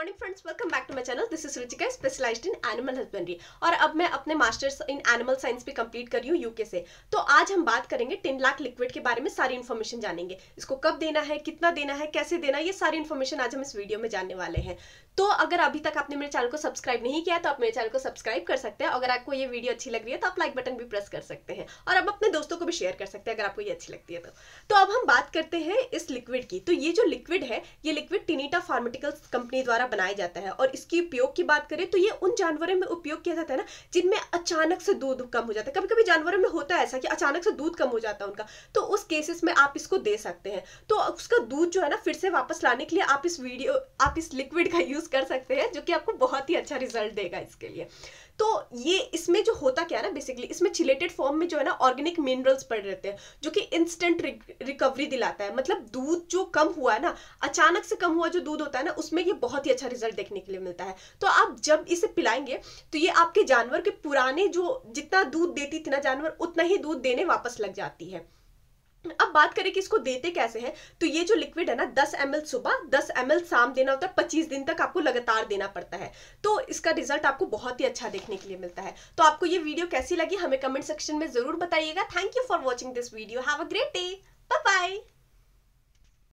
morning friends welcome back to my channel this is Ruchika specialized in animal husbandry और अब मैं अपने masters in animal science भी complete कर रही हूँ यूके से तो आज हम बात करेंगे टिन लाख लिक्विड के बारे में सारी इन्फॉर्मेशन जानेंगे इसको कब देना है कितना देना है कैसे देना है ये सारी इन्फॉर्मेशन आज हम इस वीडियो में जानने वाले हैं तो अगर अभी तक आपने मेरे चैनल को सब्सक्राइब नहीं किया तो आप मेरे चैनल को सब्सक्राइब कर सकते हैं अगर आपको ये वीडियो अच्छी लग रही है तो आप लाइक बटन भी प्रेस कर सकते हैं और अब अपने दोस्तों को भी शेयर कर सकते हैं अगर आपको ये अच्छी लगती है तो, तो अब हम बात करते हैं इस लिक्विड की तो ये जो लिक्विड है ये लिक्विड टिनीटा फार्मेटिकल्स कंपनी द्वारा द्वारा बनाया जाता है और इसकी उपयोग की बात करें तो ये उन जानवरों में उपयोग किया जाता है ना जिनमें अचानक से दूध कम हो जाता है कभी कभी जानवरों में होता है ऐसा कि अचानक से दूध कम हो जाता है उनका तो उस केसेस में आप इसको दे सकते हैं तो उसका दूध जो है ना फिर से वापस लाने के लिए आप इस वीडियो आप इस लिक्विड का यूज़ कर सकते हैं जो कि आपको बहुत ही अच्छा रिजल्ट देगा इसके लिए तो ये इसमें जो होता क्या है ना बेसिकली इसमें चिलेटेड फॉर्म में जो है ना ऑर्गेनिक मिनरल्स पड़ रहते हैं जो कि इंस्टेंट रिकवरी दिलाता है मतलब दूध जो कम हुआ है ना अचानक से कम हुआ जो दूध होता है ना उसमें ये बहुत ही अच्छा रिजल्ट देखने के लिए मिलता है तो आप जब इसे पिलाएंगे तो ये आपके जानवर के पुराने जो जितना दूध देती थी ना जानवर उतना ही दूध देने वापस लग जाती है अब बात करें कि इसको देते कैसे हैं तो ये जो लिक्विड है ना 10 एम सुबह 10 एम शाम देना होता है 25 दिन तक आपको लगातार देना पड़ता है तो इसका रिजल्ट आपको बहुत ही अच्छा देखने के लिए मिलता है तो आपको ये वीडियो कैसी लगी हमें कमेंट सेक्शन में जरूर बताइएगा thank you for watching this video have a great day bye